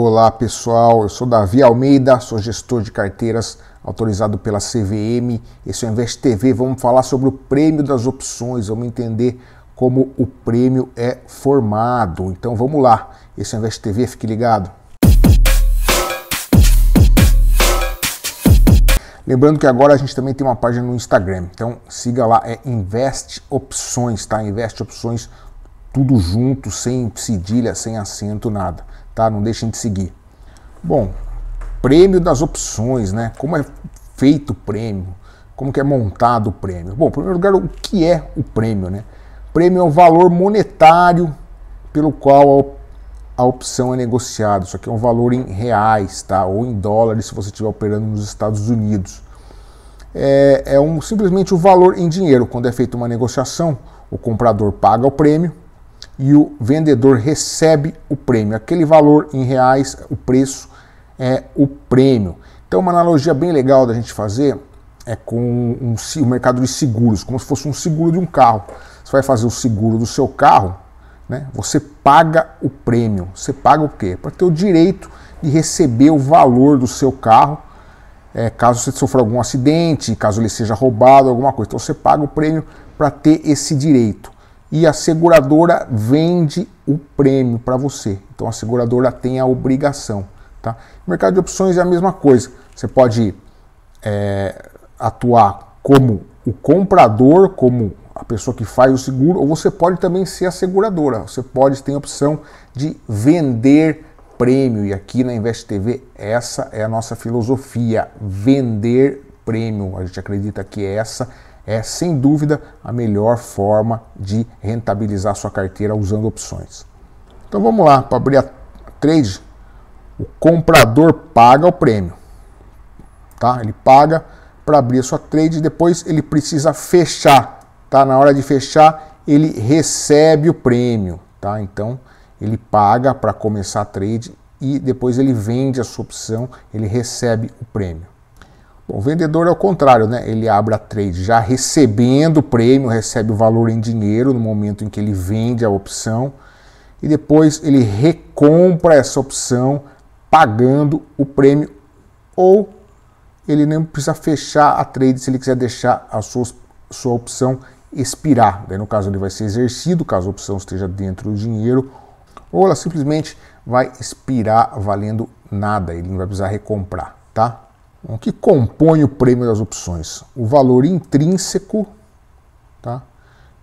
Olá pessoal, eu sou Davi Almeida, sou gestor de carteiras autorizado pela CVM. Esse é o Invest TV. Vamos falar sobre o prêmio das opções, vamos entender como o prêmio é formado. Então vamos lá. Esse é o Invest TV, fique ligado. Lembrando que agora a gente também tem uma página no Instagram, então siga lá, é Invest Opções, tá? Invest Opções tudo junto, sem cedilha, sem acento, nada, tá? Não deixem de seguir. Bom, prêmio das opções, né? Como é feito o prêmio? Como que é montado o prêmio? Bom, em primeiro lugar, o que é o prêmio, né? Prêmio é o valor monetário pelo qual a opção é negociada. Isso aqui é um valor em reais, tá? Ou em dólares, se você estiver operando nos Estados Unidos. É, é um, simplesmente o valor em dinheiro. Quando é feita uma negociação, o comprador paga o prêmio e o vendedor recebe o prêmio. Aquele valor em reais, o preço é o prêmio. Então, uma analogia bem legal da gente fazer é com um, o mercado de seguros, como se fosse um seguro de um carro. Você vai fazer o seguro do seu carro, né? Você paga o prêmio. Você paga o quê? Para ter o direito de receber o valor do seu carro, é, caso você sofra algum acidente, caso ele seja roubado, alguma coisa. Então você paga o prêmio para ter esse direito e a seguradora vende o prêmio para você. Então a seguradora tem a obrigação. Tá? mercado de opções é a mesma coisa. Você pode é, atuar como o comprador, como a pessoa que faz o seguro, ou você pode também ser a seguradora. Você pode ter a opção de vender prêmio. E aqui na Invest TV, essa é a nossa filosofia: vender prêmio. A gente acredita que é essa é sem dúvida a melhor forma de rentabilizar sua carteira usando opções. Então vamos lá, para abrir a trade, o comprador paga o prêmio. Tá? Ele paga para abrir a sua trade, depois ele precisa fechar, tá? Na hora de fechar, ele recebe o prêmio, tá? Então, ele paga para começar a trade e depois ele vende a sua opção, ele recebe o prêmio. Bom, o vendedor é o contrário, né? Ele abre a trade já recebendo o prêmio, recebe o valor em dinheiro no momento em que ele vende a opção e depois ele recompra essa opção pagando o prêmio ou ele nem precisa fechar a trade se ele quiser deixar a sua, sua opção expirar. Daí, no caso, ele vai ser exercido, caso a opção esteja dentro do dinheiro, ou ela simplesmente vai expirar valendo nada, ele não vai precisar recomprar, tá? O né, que compõe o prêmio das opções? O valor intrínseco tá?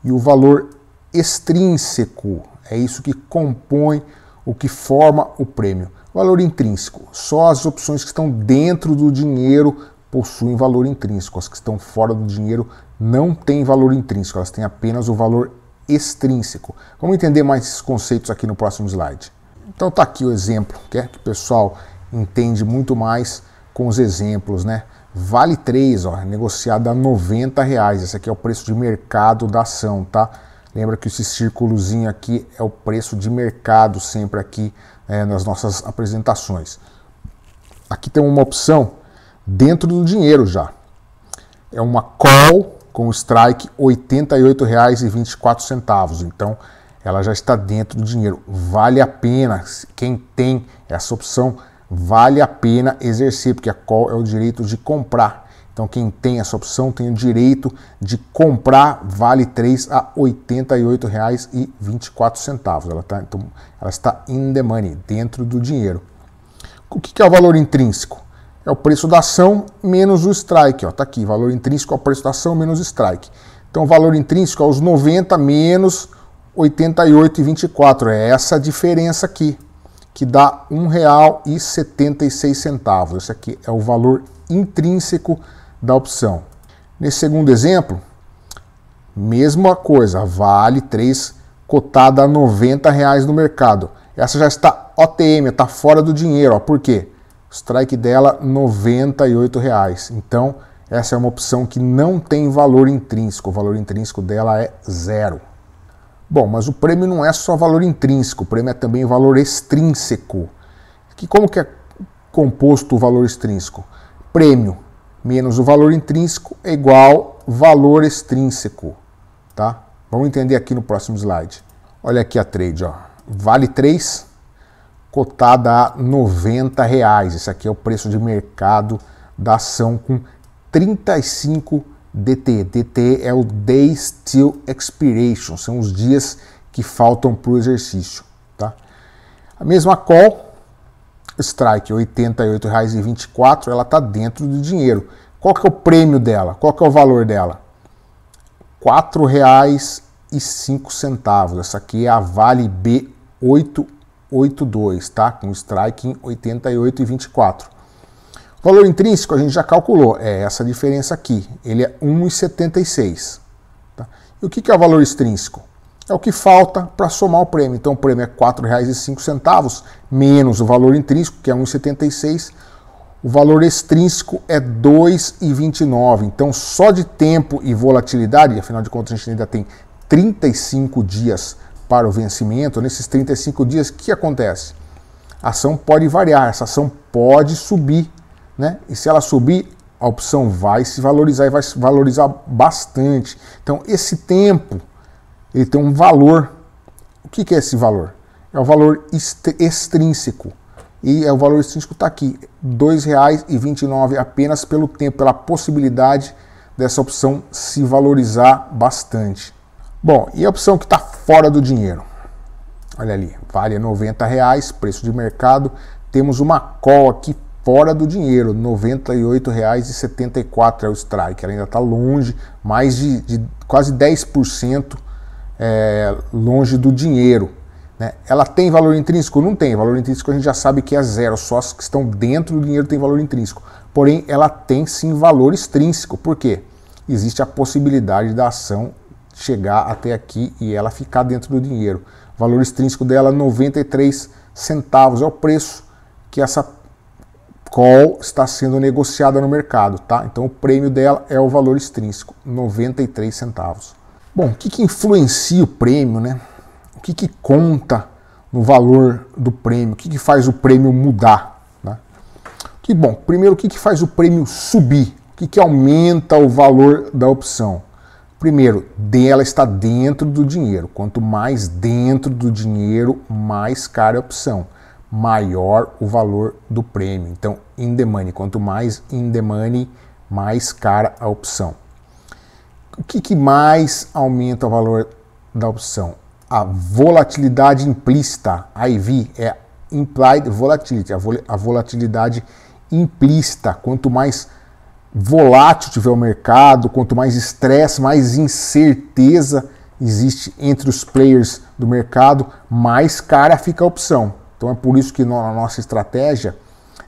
e o valor extrínseco. É isso que compõe, o que forma o prêmio. Valor intrínseco. Só as opções que estão dentro do dinheiro possuem valor intrínseco. As que estão fora do dinheiro não têm valor intrínseco, elas têm apenas o valor extrínseco. Vamos entender mais esses conceitos aqui no próximo slide. Então tá aqui o exemplo, que, é, que o pessoal entende muito mais com os exemplos, né? Vale 3, ó, negociado a 90 reais. Esse aqui é o preço de mercado da ação, tá? Lembra que esse círculozinho aqui é o preço de mercado sempre aqui é, nas nossas apresentações. Aqui tem uma opção dentro do dinheiro já. É uma call com strike R$ 88,24. Então, ela já está dentro do dinheiro. Vale a pena quem tem essa opção vale a pena exercer, porque a call é o direito de comprar. Então quem tem essa opção tem o direito de comprar, vale 3 a R$ 88,24. Ela, tá, então, ela está in the money, dentro do dinheiro. O que é o valor intrínseco? É o preço da ação menos o strike. Está aqui, valor intrínseco é o preço da ação menos o strike. Então o valor intrínseco é os 90 menos 88,24. É essa a diferença aqui que dá R$ 1,76. Esse aqui é o valor intrínseco da opção. Nesse segundo exemplo, mesma coisa, vale 3 cotada a R$ 90,00 no mercado. Essa já está OTM, está fora do dinheiro. Ó. Por quê? Strike dela R$ 98,00. Então, essa é uma opção que não tem valor intrínseco. O valor intrínseco dela é zero. Bom, mas o prêmio não é só valor intrínseco, o prêmio é também valor extrínseco. Que como que é composto o valor extrínseco? Prêmio menos o valor intrínseco é igual valor extrínseco, tá? Vamos entender aqui no próximo slide. Olha aqui a trade, ó. Vale 3, cotada a R$ 90. Reais. Esse aqui é o preço de mercado da ação com 35 DT. DT é o Days Till Expiration, são os dias que faltam para o exercício. Tá? A mesma call, strike R$ 88,24, ela está dentro do dinheiro. Qual que é o prêmio dela? Qual que é o valor dela? R$ 4,05. Essa aqui é a Vale B882, tá? Com strike em 88,24. Valor intrínseco a gente já calculou, é essa diferença aqui. Ele é 1,76. Tá? E o que é o valor extrínseco? É o que falta para somar o prêmio. Então o prêmio é R$ 4,05 menos o valor intrínseco, que é 1,76. O valor extrínseco é 2,29. Então só de tempo e volatilidade, afinal de contas a gente ainda tem 35 dias para o vencimento. Nesses 35 dias, o que acontece? A ação pode variar, essa ação pode subir né? E se ela subir, a opção vai se valorizar e vai se valorizar bastante. Então, esse tempo ele tem um valor. O que, que é esse valor? É o valor extrínseco. E é o valor extrínseco está aqui, R$ 2,29 apenas pelo tempo, pela possibilidade dessa opção se valorizar bastante. Bom, e a opção que está fora do dinheiro? Olha ali, vale R$ 90, reais, preço de mercado. Temos uma call aqui fora do dinheiro, R$ 98,74 é o strike. Ela ainda está longe, mais de, de quase 10% é, longe do dinheiro. Né? Ela tem valor intrínseco? Não tem. Valor intrínseco a gente já sabe que é zero. Só as que estão dentro do dinheiro têm valor intrínseco. Porém, ela tem sim valor extrínseco. Por quê? Existe a possibilidade da ação chegar até aqui e ela ficar dentro do dinheiro. O valor extrínseco dela 93 centavos é o preço que essa call está sendo negociada no mercado, tá? Então o prêmio dela é o valor extrínseco, 93 centavos. Bom, o que, que influencia o prêmio, né? O que, que conta no valor do prêmio? O que, que faz o prêmio mudar? Né? Que bom, primeiro o que, que faz o prêmio subir? O que, que aumenta o valor da opção? Primeiro, ela está dentro do dinheiro. Quanto mais dentro do dinheiro, mais cara é a opção maior o valor do prêmio. Então, in the money, quanto mais in the money, mais cara a opção. O que, que mais aumenta o valor da opção? A volatilidade implícita, IV, é implied volatility, a, a volatilidade implícita. Quanto mais volátil tiver o mercado, quanto mais estresse, mais incerteza existe entre os players do mercado, mais cara fica a opção. Então é por isso que na nossa estratégia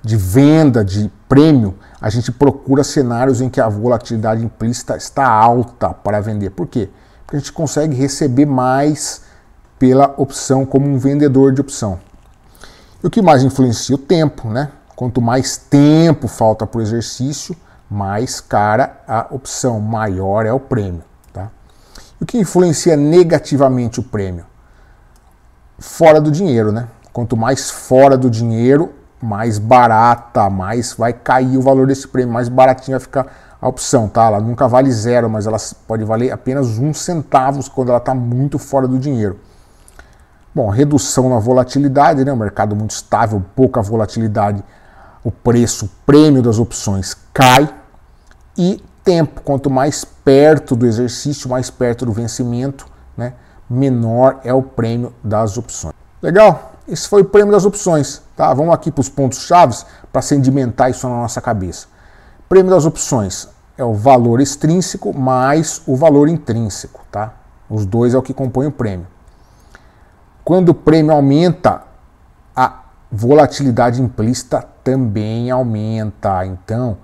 de venda de prêmio, a gente procura cenários em que a volatilidade implícita está alta para vender. Por quê? Porque a gente consegue receber mais pela opção como um vendedor de opção. E o que mais influencia? O tempo, né? Quanto mais tempo falta para o exercício, mais cara a opção, maior é o prêmio. Tá? E o que influencia negativamente o prêmio? Fora do dinheiro, né? Quanto mais fora do dinheiro, mais barata, mais vai cair o valor desse prêmio, mais baratinho vai ficar a opção, tá? Ela nunca vale zero, mas ela pode valer apenas um centavo quando ela está muito fora do dinheiro. Bom, redução na volatilidade, né? Um mercado muito estável, pouca volatilidade. O preço, o prêmio das opções cai. E tempo, quanto mais perto do exercício, mais perto do vencimento, né? Menor é o prêmio das opções. Legal? Esse foi o prêmio das opções. Tá? Vamos aqui para os pontos chaves para sedimentar isso na nossa cabeça. Prêmio das opções é o valor extrínseco mais o valor intrínseco. Tá? Os dois é o que compõe o prêmio. Quando o prêmio aumenta, a volatilidade implícita também aumenta. Então,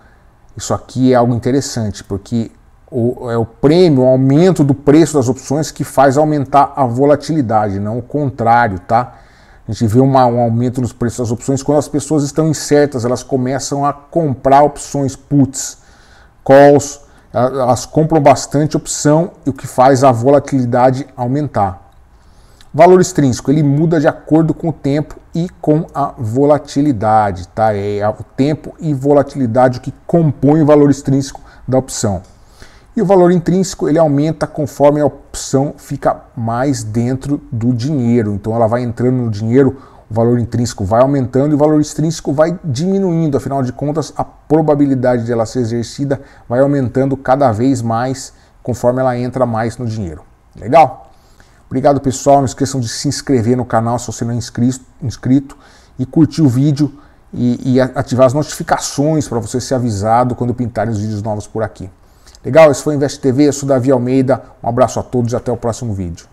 isso aqui é algo interessante, porque o, é o prêmio, o aumento do preço das opções que faz aumentar a volatilidade, não o contrário, tá? A gente vê um aumento nos preços das opções quando as pessoas estão incertas, elas começam a comprar opções puts, calls, elas compram bastante opção, o que faz a volatilidade aumentar. Valor extrínseco, ele muda de acordo com o tempo e com a volatilidade, tá? É, é o tempo e volatilidade que compõem o valor extrínseco da opção. E o valor intrínseco ele aumenta conforme a opção fica mais dentro do dinheiro. Então ela vai entrando no dinheiro, o valor intrínseco vai aumentando e o valor extrínseco vai diminuindo. Afinal de contas, a probabilidade dela ela ser exercida vai aumentando cada vez mais conforme ela entra mais no dinheiro. Legal? Obrigado pessoal, não esqueçam de se inscrever no canal se você não é inscrito, inscrito e curtir o vídeo e, e ativar as notificações para você ser avisado quando pintarem os vídeos novos por aqui. Legal? Esse foi o Invest TV, eu sou Davi Almeida. Um abraço a todos e até o próximo vídeo.